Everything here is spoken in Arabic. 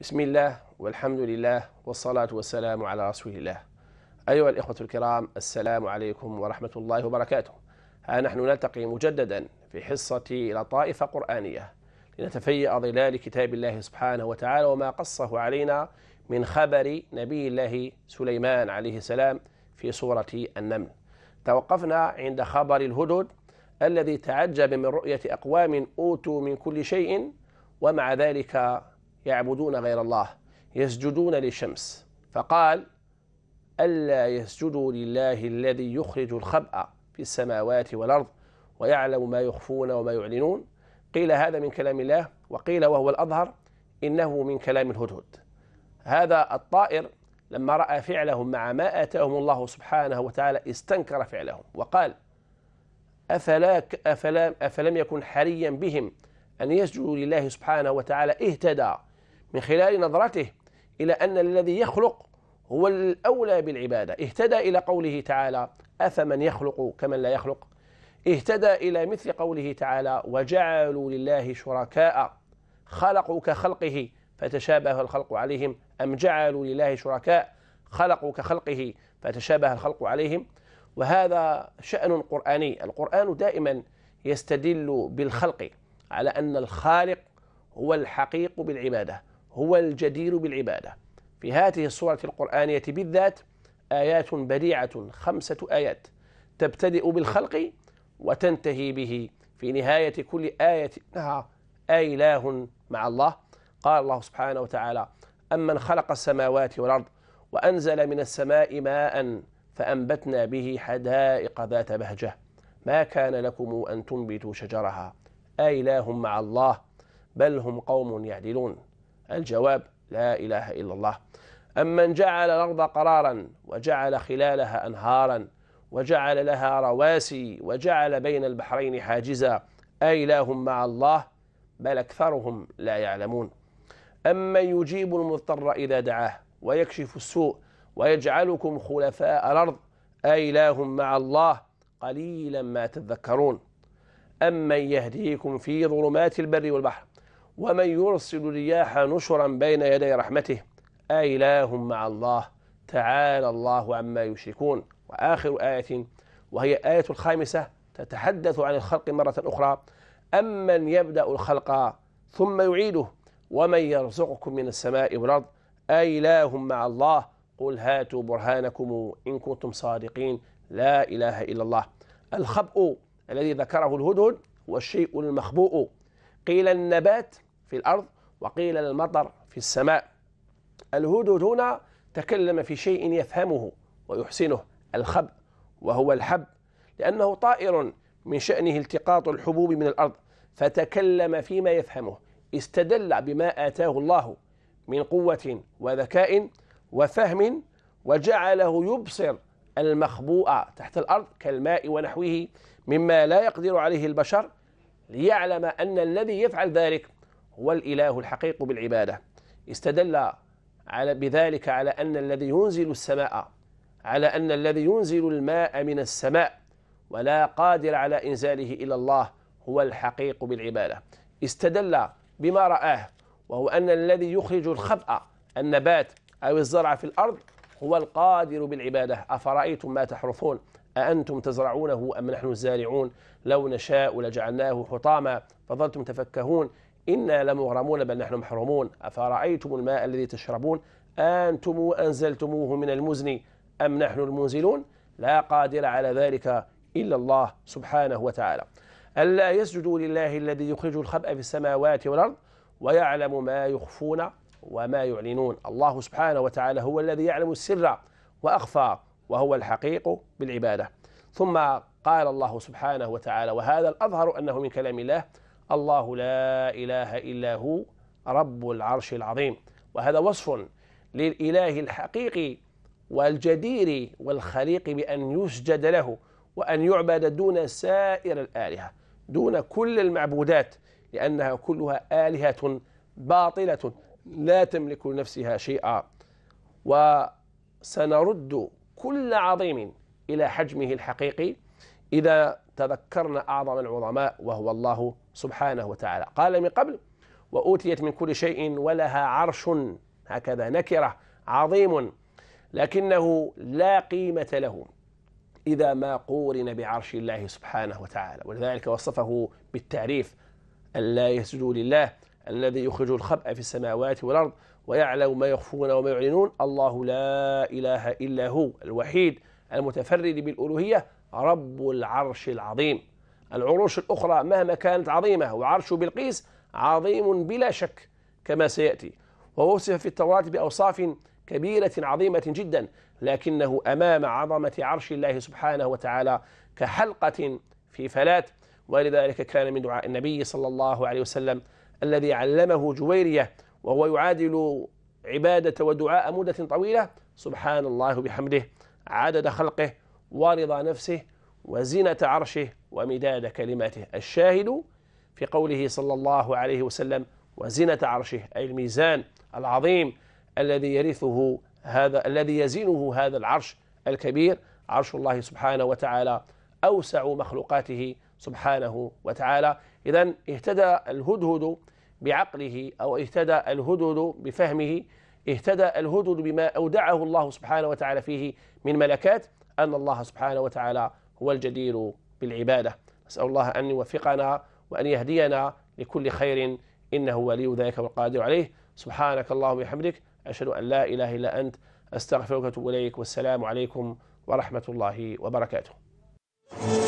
بسم الله والحمد لله والصلاة والسلام على رسول الله أيها الإخوة الكرام السلام عليكم ورحمة الله وبركاته ها نحن نلتقي مجددا في حصة لطائف قرآنية لنتفيأ ظلال كتاب الله سبحانه وتعالى وما قصه علينا من خبر نبي الله سليمان عليه السلام في سورة النمل توقفنا عند خبر الهدود الذي تعجب من رؤية أقوام أوتوا من كل شيء ومع ذلك يعبدون غير الله يسجدون للشمس فقال ألا يسجدوا لله الذي يخرج الخبأ في السماوات والأرض ويعلم ما يخفون وما يعلنون قيل هذا من كلام الله وقيل وهو الأظهر إنه من كلام الهدهد هذا الطائر لما رأى فعلهم مع ما آتاهم الله سبحانه وتعالى استنكر فعلهم وقال أفلا أفلا أفلم يكن حريا بهم أن يسجدوا لله سبحانه وتعالى اهتدى من خلال نظرته إلى أن الذي يخلق هو الأولى بالعبادة اهتدى إلى قوله تعالى أفمن يخلق كمن لا يخلق اهتدى إلى مثل قوله تعالى وجعلوا لله شركاء خلقوا كخلقه فتشابه الخلق عليهم أم جعلوا لله شركاء خلقوا كخلقه فتشابه الخلق عليهم وهذا شأن قرآني القرآن دائما يستدل بالخلق على أن الخالق هو الحقيق بالعبادة هو الجدير بالعبادة في هذه الصورة القرآنية بالذات آيات بديعة خمسة آيات تبتدئ بالخلق وتنتهي به في نهاية كل آية إنها آله مع الله قال الله سبحانه وتعالى أمن خلق السماوات والأرض وأنزل من السماء ماء فأنبتنا به حدائق ذات بهجة ما كان لكم أن تنبتوا شجرها آله مع الله بل هم قوم يعدلون الجواب لا إله إلا الله أمن جعل الأرض قرارا وجعل خلالها أنهارا وجعل لها رواسي وجعل بين البحرين حاجزا أإله مع الله بل أكثرهم لا يعلمون أمن يجيب المضطر إذا دعاه ويكشف السوء ويجعلكم خلفاء الأرض أإله مع الله قليلا ما تذكرون أمن يهديكم في ظلمات البر والبحر ومن يرسل الرياح نشرا بين يدي رحمته أإله مع الله تعالى الله عما يشركون وآخر آية وهي آية الخامسة تتحدث عن الخلق مرة أخرى أمن يبدأ الخلق ثم يعيده ومن يرزقكم من السماء والأرض أإله مع الله قل هاتوا برهانكم إن كنتم صادقين لا إله إلا الله الخبء الذي ذكره الهدهد والشيء المخبوء قيل النبات في الأرض وقيل المطر في السماء الهدود هنا تكلم في شيء يفهمه ويحسنه الخب وهو الحب لأنه طائر من شأنه التقاط الحبوب من الأرض فتكلم فيما يفهمه استدل بما آتاه الله من قوة وذكاء وفهم وجعله يبصر المخبوء تحت الأرض كالماء ونحوه مما لا يقدر عليه البشر ليعلم أن الذي يفعل ذلك هو الإله الحقيق بالعبادة استدل على بذلك على أن الذي ينزل السماء على أن الذي ينزل الماء من السماء ولا قادر على إنزاله إلا الله هو الحقيق بالعبادة استدل بما رآه وهو أن الذي يخرج الخبأ النبات أو الزرع في الأرض هو القادر بالعبادة أفرأيتم ما تحرثون أأنتم تزرعونه أم نحن الزارعون لو نشاء لجعلناه حطاما فظلتم تفكهون إنا لمغرمون بل نحن محرومون أفرأيتم الماء الذي تشربون أنتم أنزلتموه من المزن أم نحن المنزلون لا قادر على ذلك إلا الله سبحانه وتعالى ألا يسجدوا لله الذي يخرج الخبأ في السماوات والأرض ويعلم ما يخفون وما يعلنون الله سبحانه وتعالى هو الذي يعلم السر وأخفى وهو الحقيق بالعبادة ثم قال الله سبحانه وتعالى وهذا الأظهر أنه من كلام الله الله لا إله إلا هو رب العرش العظيم وهذا وصف للإله الحقيقي والجدير والخليق بأن يسجد له وأن يعبد دون سائر الآلهة دون كل المعبودات لأنها كلها آلهة باطلة لا تملك لنفسها شيئا وسنرد كل عظيم إلى حجمه الحقيقي إذا تذكرنا أعظم العظماء وهو الله سبحانه وتعالى قال من قبل وأوتيت من كل شيء ولها عرش هكذا نكرة عظيم لكنه لا قيمة له إذا ما قورن بعرش الله سبحانه وتعالى ولذلك وصفه بالتعريف ألا يسجدوا لله الذي يخرج الخبأ في السماوات والأرض ويعلم ما يخفون وما يعلنون الله لا إله إلا هو الوحيد المتفرد بالألوهية رب العرش العظيم العروش الأخرى مهما كانت عظيمة وعرش بلقيس عظيم بلا شك كما سيأتي ووصف في التوراة بأوصاف كبيرة عظيمة جدا لكنه أمام عظمة عرش الله سبحانه وتعالى كحلقة في فلات ولذلك كان من دعاء النبي صلى الله عليه وسلم الذي علمه جويرية وهو يعادل عبادة ودعاء مدة طويلة سبحان الله بحمده عدد خلقه ورضا نفسه وزنة عرشه ومداد كلماته الشاهد في قوله صلى الله عليه وسلم وزنة عرشه أي الميزان العظيم الذي يرثه هذا الذي يزنه هذا العرش الكبير عرش الله سبحانه وتعالى أوسع مخلوقاته سبحانه وتعالى إذا اهتدى الهدهد بعقله أو اهتدى الهدهد بفهمه اهتدى الهدهد بما أودعه الله سبحانه وتعالى فيه من ملكات أن الله سبحانه وتعالى هو الجدير بالعبادة نسأل الله أن يوفقنا وأن يهدينا لكل خير إنه ولي ذلك والقادر عليه سبحانك اللهم وبحمدك أشهد أن لا إله إلا أنت أستغفرك وأتوب إليك والسلام عليكم ورحمة الله وبركاته